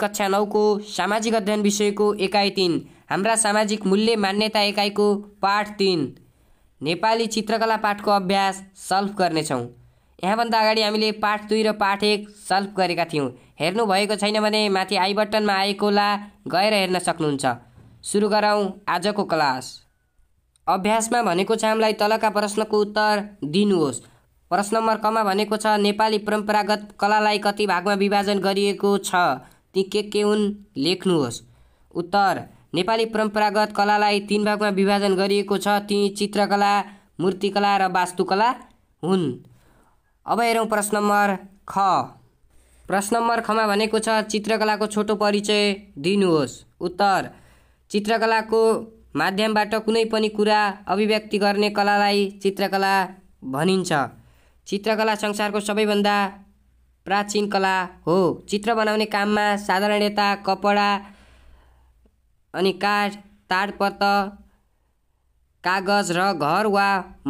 कक्षा नौको सामाजिक अध्ययन विषयको एकाइ तिन हाम्रा सामाजिक मूल्य मान्यता एकाइको पाठ तिन नेपाली चित्रकला पाठको अभ्यास सल्भ गर्नेछौँ यहाँभन्दा अगाडि हामीले पाठ दुई र पाठ एक सल्भ गरेका थियौँ हेर्नुभएको छैन भने माथि आई बटनमा आएकोला गएर हेर्न सक्नुहुन्छ सुरु गरौँ आजको क्लास अभ्यासमा भनेको छ हामीलाई तलका प्रश्नको उत्तर दिनुहोस् प्रश्न नम्बर कमा भनेको छ नेपाली परम्परागत कलालाई कति भागमा विभाजन गरिएको छ ती के के हुन् लेख्नुहोस् उत्तर नेपाली परम्परागत कलालाई तिन भागमा विभाजन गरिएको छ ती चित्रकला मूर्तिकला र वास्तुकला हुन् अब हेरौँ प्रश्न नम्बर ख प्रश्न नम्बर खमा भनेको छ चित्रकलाको छोटो परिचय दिनुहोस् उत्तर चित्रकलाको माध्यमबाट कुनै पनि कुरा अभिव्यक्ति गर्ने कलालाई चित्रकला भनिन्छ चित्रकला संसारको सबैभन्दा प्राचीन कला हो चित्र बनाउने काममा साधारणता कपडा अनि काठ ताडपत कागज र घर वा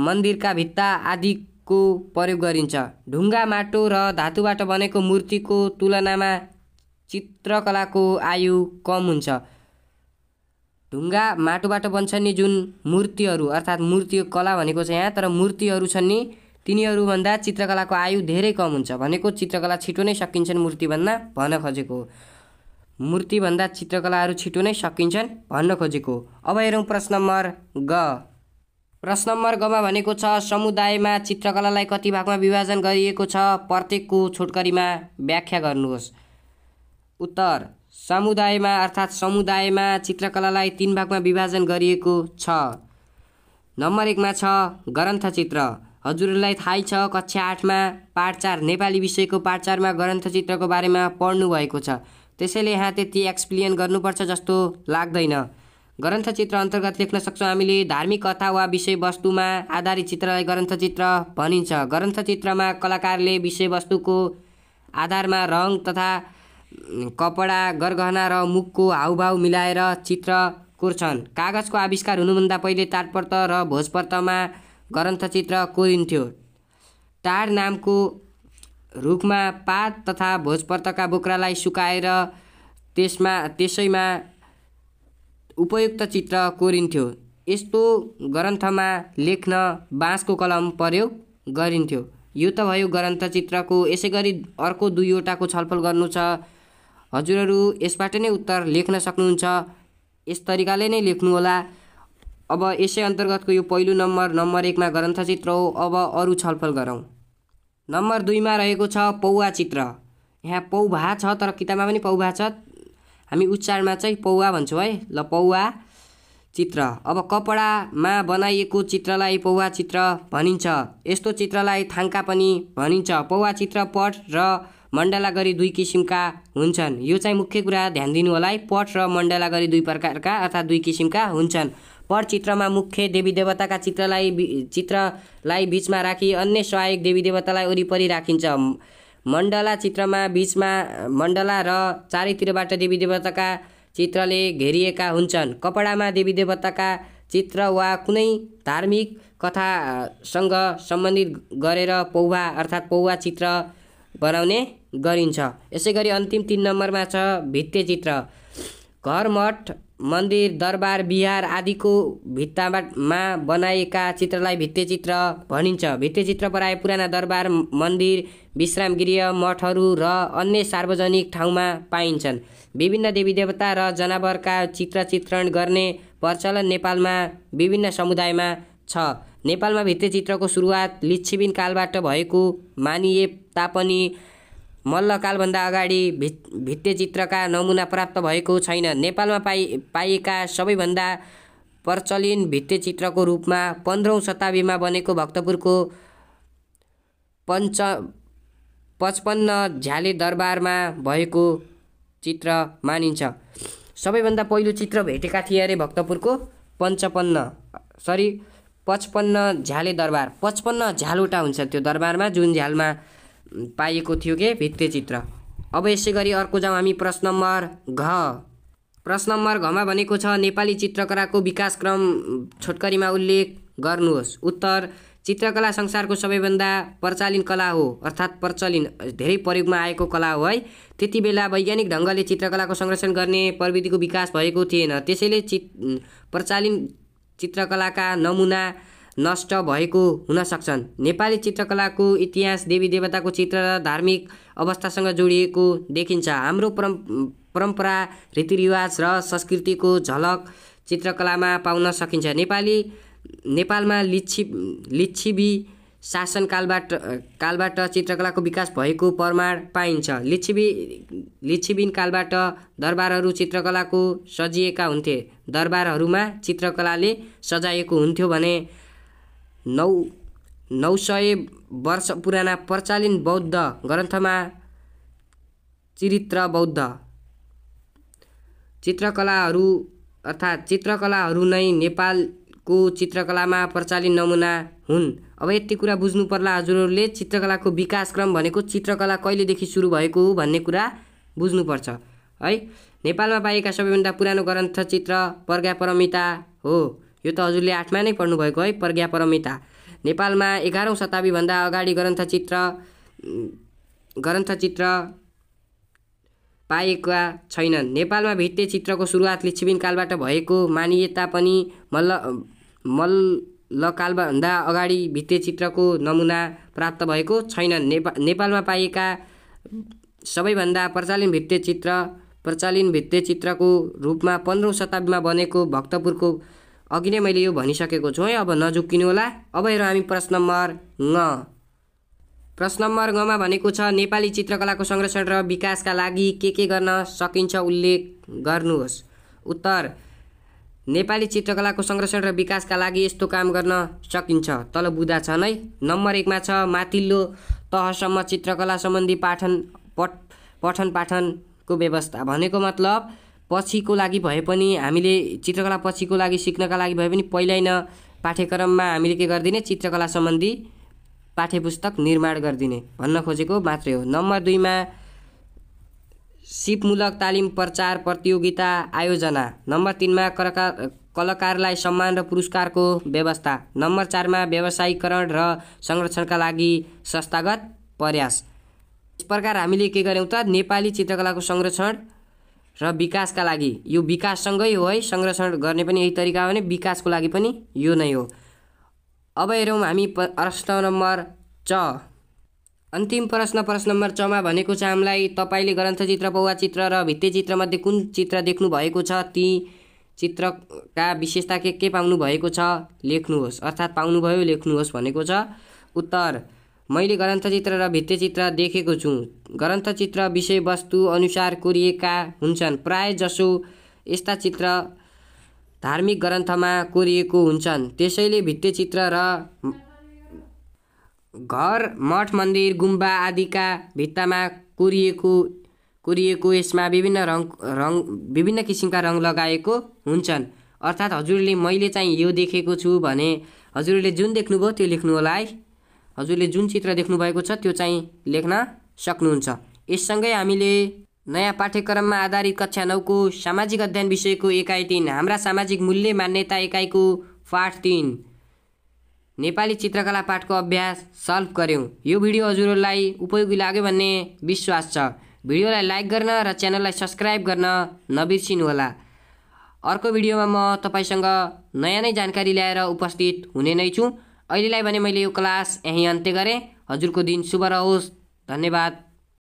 मन्दिरका भित्ता आदिको प्रयोग गरिन्छ ढुङ्गा माटो र धातुबाट बनेको मूर्तिको तुलनामा चित्रकलाको आयु कम हुन्छ ढुङ्गा माटोबाट बन्छन् नि जुन मूर्तिहरू अर्थात् मूर्ति कला भनेको छ यहाँ तर मूर्तिहरू छन् नि तिनीहरूभन्दा चित्रकलाको आयु धेरै कम हुन्छ भनेको चित्रकला छिटो नै सकिन्छन् मूर्तिभन्दा भन्न खोजेको मूर्तिभन्दा चित्रकलाहरू छिटो नै सकिन्छन् भन्न खोजेको अब हेरौँ प्रश्न नम्बर ग प्रश्न नम्बर गमा भनेको छ समुदायमा चित्रकलालाई कति भागमा विभाजन गरिएको छ प्रत्येकको छोटकरीमा व्याख्या गर्नुहोस् उत्तर समुदायमा अर्थात् समुदायमा चित्रकलालाई तिन भागमा विभाजन गरिएको छ नम्बर एकमा छ ग्रन्थचित्र हजुरलाई थाहै छ कक्षा आठमा पाठ चार नेपाली विषयको पाठ चारमा ग्रन्थचित्रको बारेमा पढ्नु भएको छ त्यसैले यहाँ त्यति एक्सप्लेन गर्नुपर्छ जस्तो लाग्दैन ग्रन्थचित्र अन्तर्गत लेख्न सक्छौँ हामीले धार्मिक कथा वा विषयवस्तुमा आधारित चित्रलाई ग्रन्थचित्र भनिन्छ ग्रन्थचित्रमा कलाकारले विषयवस्तुको आधारमा रङ तथा कपडा गरगहना र मुखको हाउभाव मिलाएर चित्र कोर्छन् कागजको आविष्कार हुनुभन्दा पहिले ताटपत्र र भोजपत्रमा ग्रन्थचित्र कोरिन्थ्यो टार नामको रुखमा पात तथा भोजपत्रका बोक्रालाई सुकाएर त्यसमा त्यसैमा उपयुक्त चित्र कोरिन्थ्यो यस्तो ग्रन्थमा लेख्न बाँसको कलम प्रयोग गरिन्थ्यो यो त भयो ग्रन्थचित्रको यसै गरी अर्को दुईवटाको छलफल गर्नु छ हजुरहरू यसबाट नै उत्तर लेख्न सक्नुहुन्छ यस तरिकाले नै लेख्नुहोला अब यसै अन्तर्गतको यो पहिलो नम्बर नम्बर एकमा ग्रन्थचित्र हो अब अरू छलफल गरौँ नम्बर दुईमा रहेको छ पौवा चित्र यहाँ पौभा छ तर किताबमा पनि पौभा छ हामी उच्चारणमा चाहिँ पौवा भन्छौँ है ल पौवा चित्र अब कपडामा बनाइएको चित्रलाई पौवा चित्र भनिन्छ यस्तो चित्रलाई थाङ्का पनि भनिन्छ पौवा चित्र पट र मण्डला गरी दुई किसिमका हुन्छन् यो चाहिँ मुख्य कुरा ध्यान दिनु होला है पट र मण्डला गरी दुई प्रकारका अर्थात् दुई किसिमका हुन्छन् पर चित्रमा मुख्य देवी देवताका चित्रलाई चित्रलाई बिचमा राखी अन्य सहायक देवी देवतालाई वरिपरि राखिन्छ मण्डला चित्रमा बिचमा मण्डला र चारैतिरबाट देवी देवताका चित्रले घेरिएका हुन्छन् कपडामा देवी देवताका चित्र वा कुनै धार्मिक कथासँग सम्बन्धित गरेर पौवा अर्थात् पौवा चित्र बनाउने गरिन्छ यसै गरी अन्तिम तिन नम्बरमा छ भित्ते चित्र घर मठ मन्दिर दरबार बिहार आदिको भित्तामा बनाएका चित्रलाई भित्तेचित्र भनिन्छ भित्तेचित्र चित्र प्राय पुराना दरबार मन्दिर विश्राम गृह मठहरू र अन्य सार्वजनिक ठाउँमा पाइन्छन् विभिन्न देवी देवता र जनावरका चित्र चित्रण गर्ने प्रचलन नेपालमा विभिन्न समुदायमा छ नेपालमा भित्ते सुरुवात लिच्छिबिन कालबाट भएको मानिए तापनि मल्लकालभन्दा अगाडि भित् चित्रका नमुना प्राप्त भएको छैन नेपालमा पाइ पाइएका सबैभन्दा प्रचलिन चित्रको रूपमा पन्ध्रौँ शताब्दीमा बनेको भक्तपुरको पञ्च पचपन्न झ्याले दरबारमा भएको चित्र मानिन्छ सबैभन्दा पहिलो चित्र भेटेका थिए अरे भक्तपुरको पञ्चपन्न सरी पचपन्न झ्याले दरबार पचपन्न झ्यालवटा हुन्छ त्यो दरबारमा जुन झ्यालमा पाइएको थियो के भित्ते चित्र अब यसै गरी अर्को जाउँ हामी प्रश्न नम्बर घ प्रश्न नम्बर घमा भनेको छ नेपाली चित्रकलाको विकासक्रम छोटकरीमा उल्लेख गर्नुहोस् उत्तर चित्रकला संसारको सबैभन्दा प्रचालिन कला हो अर्थात् प्रचलिन धेरै प्रयोगमा आएको कला हो है त्यति बेला वैज्ञानिक ढङ्गले चित्रकलाको संरक्षण गर्ने प्रविधिको विकास भएको थिएन त्यसैले चित प्रचालिन चित्रकलाका नमुना नष्ट भएको हुन सक्छन् नेपाली चित्रकलाको इतिहास देवी देवताको चित्र र धार्मिक अवस्थासँग जोडिएको देखिन्छ हाम्रो परम् परम्परा रीतिरिवाज र संस्कृतिको झलक चित्रकलामा पाउन सकिन्छ नेपाली नेपालमा लिच्छी लिच्छिबी शासनकालबाट कालबाट चित्रकलाको विकास भएको प्रमाण पाइन्छ लिच्छिबी लिच्छिबिन कालबाट दरबारहरू चित्रकलाको सजिएका हुन्थे दरबारहरूमा चित्रकलाले सजाएको हुन्थ्यो भने नौ नौ सय वर्ष पुराना प्रचालिन बौद्ध ग्रन्थमा चरित्र बौद्ध चित्रकलाहरू अर्थात् चित्रकलाहरू नै नेपालको चित्रकलामा प्रचालित नमुना हुन् अब यति कुरा बुझ्नु पर्ला हजुरहरूले चित्रकलाको विकासक्रम भनेको चित्रकला कहिलेदेखि सुरु भएको हो भन्ने कुरा बुझ्नुपर्छ है नेपालमा पाइएका सबैभन्दा पुरानो ग्रन्थ चित्र परमिता हो यो त हजुरले आठमा नै पढ्नुभएको है प्रज्ञा परमिता नेपालमा एघारौँ शताब्दीभन्दा अगाडि ग्रन्थचित्र ग्रन्थचित्र पाएका छैनन् नेपालमा भित्ते चित्रको सुरुवात कालबाट भएको मानिएता पनि मल्ल मल्लकालभन्दा अगाडि भित्ते चित्रको नमुना प्राप्त भएको छैनन् नेपा नेपालमा पाइएका सबैभन्दा प्रचालिन भित्ते चित्र प्रचालिन भित्ते चित्रको रूपमा पन्ध्रौँ शताब्दीमा बनेको भक्तपुरको अघि नै मैले यो भनिसकेको छु है अब नझुक्किनु होला अब हेरौँ हामी प्रश्न नम्बर न प्रश्न नम्बर गमा भनेको छ नेपाली चित्रकलाको संरक्षण र विकासका लागि के के गर्न सकिन्छ उल्लेख गर्नुहोस् उत्तर नेपाली चित्रकलाको संरक्षण र विकासका लागि यस्तो काम गर्न सकिन्छ तल बुदा छन् है नम्बर एकमा छ माथिल्लो तहसम्म चित्रकला सम्बन्धी पाठन पठ पठन पाठनको व्यवस्था भनेको मतलब पछिको लागि भए पनि हामीले चित्रकला पछिको लागि सिक्नका लागि भए पनि पहिल्यै न पाठ्यक्रममा हामीले के गरिदिने चित्रकला सम्बन्धी पाठ्यपुस्तक निर्माण गरिदिने भन्न खोजेको मात्रै हो नम्बर दुईमा सिपमूलक तालिम प्रचार प्रतियोगिता आयोजना नम्बर तिनमा कलाकार कलाकारलाई सम्मान र पुरस्कारको व्यवस्था नम्बर चारमा व्यवसायीकरण र संरक्षणका लागि संस्थागत प्रयास यस प्रकार हामीले के गऱ्यौँ त नेपाली चित्रकलाको संरक्षण र विकासका लागि यो विकाससँगै हो है संरक्षण गर्ने पनि यही तरिका हो भने विकासको लागि पनि यो नै हो अब हेरौँ हामी प्रश्न नम्बर च अन्तिम प्रश्न प्रश्न नम्बर चमा भनेको छ हामीलाई तपाईँले ग्रन्थचित्र पौवा चित्र र भित्ते चित्रमध्ये कुन चित्र देख्नु भएको छ ती चित्रका विशेषता के के पाउनु भएको छ लेख्नुहोस् अर्थात् पाउनुभयो लेख्नुहोस् भनेको छ उत्तर मैले ग्रन्थचित्र र भित्तेचित्र देखेको छु ग्रन्थचित्र विषयवस्तु अनुसार कोरिएका हुन्छन् प्राय जसो यस्ता चित्र धार्मिक ग्रन्थमा कोरिएको हुन्छन् त्यसैले भित्तेचित्र र घर मठ मन्दिर गुम्बा आदिका भित्तामा कोरिएको कोरिएको यसमा विभिन्न रङ रङ विभिन्न किसिमका रङ लगाएको हुन्छन् अर्थात् हजुरले मैले चाहिँ यो देखेको छु भने हजुरले जुन देख्नुभयो त्यो लेख्नु होला है हजुरले जुन चित्र देख्नुभएको छ त्यो चाहिँ लेख्न सक्नुहुन्छ यससँगै हामीले नयाँ पाठ्यक्रममा आधारित कक्षा नौको सामाजिक अध्ययन विषयको एकाइ तिन हाम्रा सामाजिक मूल्य मान्यता एकाइको पाठ तिन नेपाली चित्रकला पाठको अभ्यास सल्भ गऱ्यौँ यो भिडियो हजुरहरूलाई उपयोगी लाग्यो भन्ने विश्वास छ भिडियोलाई लाइक गर्न र च्यानललाई सब्सक्राइब गर्न नबिर्सिनुहोला अर्को भिडियोमा म तपाईँसँग नयाँ नै जानकारी ल्याएर उपस्थित हुने नै छु अहिलेलाई भने मैले यो क्लास यहीँ अन्त्य गरेँ हजुरको दिन शुभ रहोस् धन्यवाद